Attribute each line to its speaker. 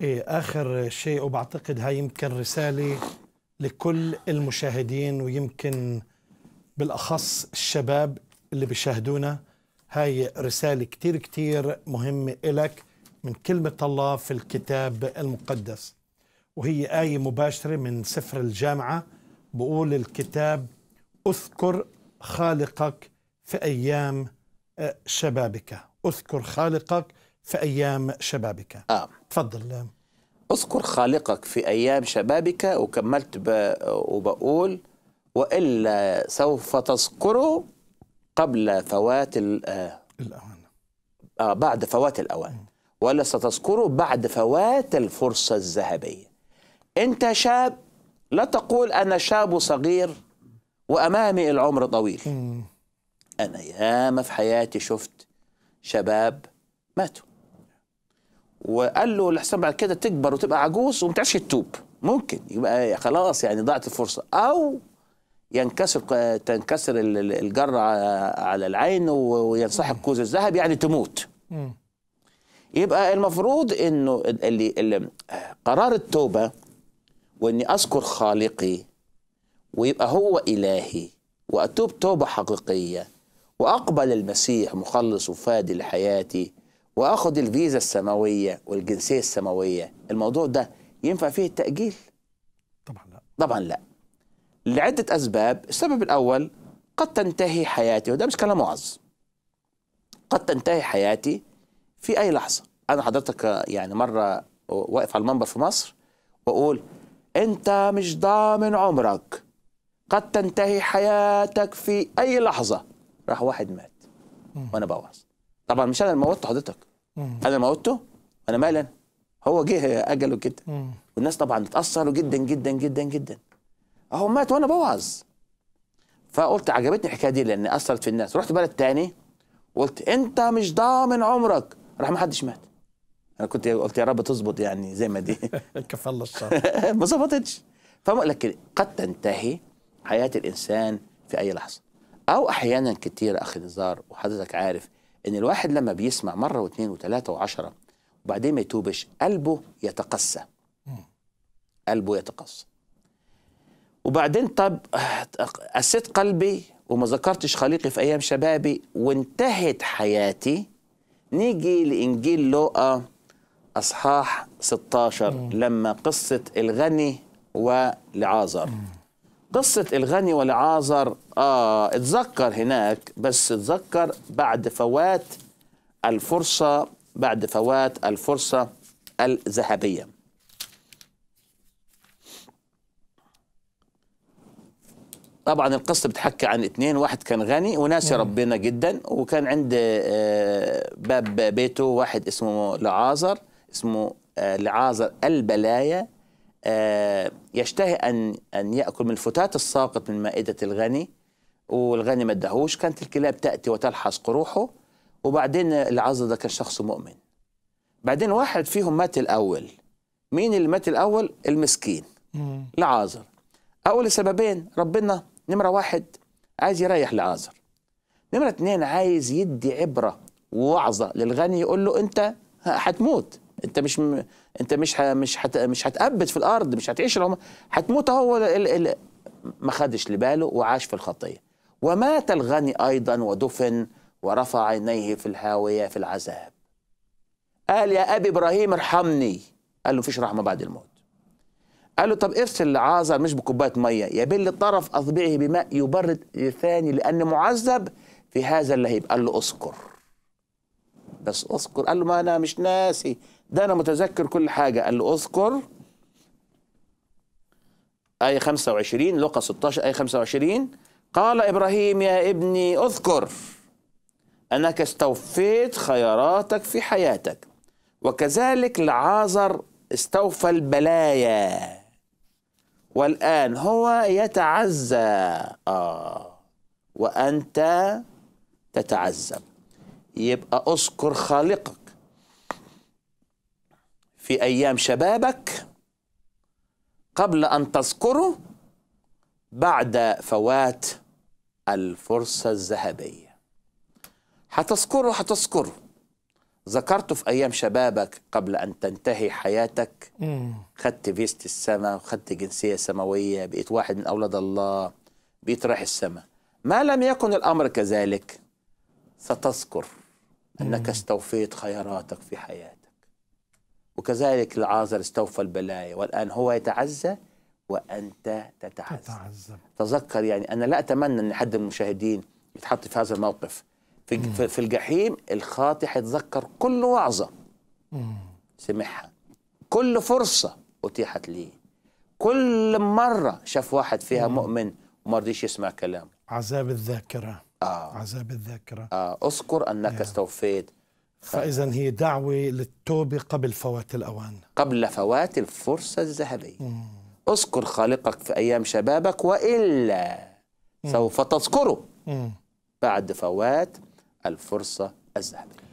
Speaker 1: إيه آخر شيء وبعتقد هاي يمكن رسالة لكل المشاهدين ويمكن بالأخص الشباب اللي بيشاهدونا هاي رسالة كتير كتير مهمة إلك من كلمة الله في الكتاب المقدس وهي آية مباشرة من سفر الجامعة بقول الكتاب أذكر خالقك في أيام آه، شبابك أذكر خالقك في أيام شبابك آه. تفضل
Speaker 2: اذكر خالقك في أيام شبابك وكملت ب... وبقول وإلا سوف تذكره قبل فوات الأوان آه،, آه بعد فوات الأوان ولا ستذكره بعد فوات الفرصة الذهبية أنت شاب لا تقول أنا شاب صغير وأمامي العمر طويل أنا ياما في حياتي شفت شباب ماتوا وقال له الحساب بعد كده تكبر وتبقى عجوز وما تعرفش تتوب ممكن يبقى إيه، خلاص يعني ضاعت الفرصه او ينكسر تنكسر الجرة على العين وينسحب كوز الذهب يعني تموت يبقى المفروض انه اللي, اللي قرار التوبه واني اذكر خالقي ويبقى هو الهي واتوب توبه حقيقيه واقبل المسيح مخلص وفادي لحياتي واخد الفيزا السماويه والجنسيه السماويه الموضوع ده ينفع فيه التاجيل طبعا لا طبعا لا لعده اسباب السبب الاول قد تنتهي حياتي وده مش كلام وعظ قد تنتهي حياتي في اي لحظه انا حضرتك يعني مره واقف على المنبر في مصر واقول انت مش ضامن عمرك قد تنتهي حياتك في اي لحظه راح واحد مات وانا بوعظ طبعا مش انا اللي موتت حضرتك انا ما موتته انا مالا هو جه اجله كده والناس طبعا اتاثروا جدا جدا جدا جدا اهو مات وانا بوعظ فقلت عجبتني الحكايه دي لان اثرت في الناس رحت بلد تاني وقلت انت مش ضامن عمرك راح ما حدش مات انا كنت قلت يا رب تظبط يعني زي ما دي
Speaker 1: كفى الله الشر
Speaker 2: ما ظبطتش لكن قد تنتهي حياه الانسان في اي لحظه او احيانا كتير اخي نزار وحضرتك عارف ان الواحد لما بيسمع مره واثنين وثلاثه وعشره وبعدين ما يتوبش قلبه يتقسى قلبه يتقسى وبعدين طب قسيت قلبي وما ذكرتش خليقي في ايام شبابي وانتهت حياتي نيجي لانجيل لوقا اصحاح 16 لما قصه الغني ولعازر قصة الغني والعازر آه اتذكر هناك بس اتذكر بعد فوات الفرصة بعد فوات الفرصة الذهبية طبعا القصة بتحكي عن اثنين واحد كان غني وناسي نعم. ربنا جدا وكان عند آه، باب بيته واحد اسمه لعازر اسمه آه، لعازر البلايا يشتهي أن أن يأكل من الفتات الساقط من مائدة الغني والغني ما ادهوش كانت الكلاب تأتي وتلحس قروحه وبعدين العزة ده كان شخص مؤمن بعدين واحد فيهم مات الأول مين اللي مات الأول؟ المسكين لعازر أول سببين ربنا نمرة واحد عايز يريح لعازر نمرة اتنين عايز يدي عبرة ووعظة للغني يقول له أنت هتموت انت مش م... انت مش ه... مش هت... مش هتأبد في الارض مش هتعيش العمر هتموت اهو ال... ال... ما خدش لباله وعاش في الخطيه ومات الغني ايضا ودفن ورفع عينيه في الهاويه في العذاب قال يا ابي ابراهيم ارحمني قال له مفيش رحمه بعد الموت قال له طب ارسل لعازر مش بكوبايه ميه يبل طرف اصبعه بماء يبرد ثاني لان معذب في هذا اللهيب قال له اذكر بس اذكر قال له ما انا مش ناسي ده انا متذكر كل حاجه قال له اذكر آية 25 لقى 16 آية 25 قال إبراهيم يا ابني اذكر أنك استوفيت خياراتك في حياتك وكذلك لعازر استوفى البلايا والآن هو يتعزى آه وأنت تتعذب يبقى اذكر خالقك في أيام شبابك قبل أن تذكره بعد فوات الفرصة الذهبية هتذكره هتذكره ذكرته في أيام شبابك قبل أن تنتهي حياتك خدت فيست السماء وخدت جنسية سماوية بقيت واحد من أولاد الله بقيت رايح السماء ما لم يكن الأمر كذلك ستذكر أنك استوفيت خياراتك في حياتك وكذلك العازر استوفى البلايا والآن هو يتعزى وأنت تتعزى تتعزى تذكر يعني أنا لا أتمنى أن حد من المشاهدين يتحط في هذا الموقف في, في الجحيم الخاطئ يتذكر كل وعظة سمعها كل فرصة أتيحت ليه كل مرة شاف واحد فيها مم. مؤمن وما رضيش يسمع كلامه
Speaker 1: عذاب الذاكرة آه. عذاب الذاكرة
Speaker 2: آه. أذكر أنك استوفيت فإذا هي
Speaker 1: دعوة للتوبة قبل فوات الأوان
Speaker 2: قبل فوات الفرصة الذهبية اذكر خالقك في أيام شبابك وإلا مم. سوف تذكره مم. بعد فوات الفرصة الذهبية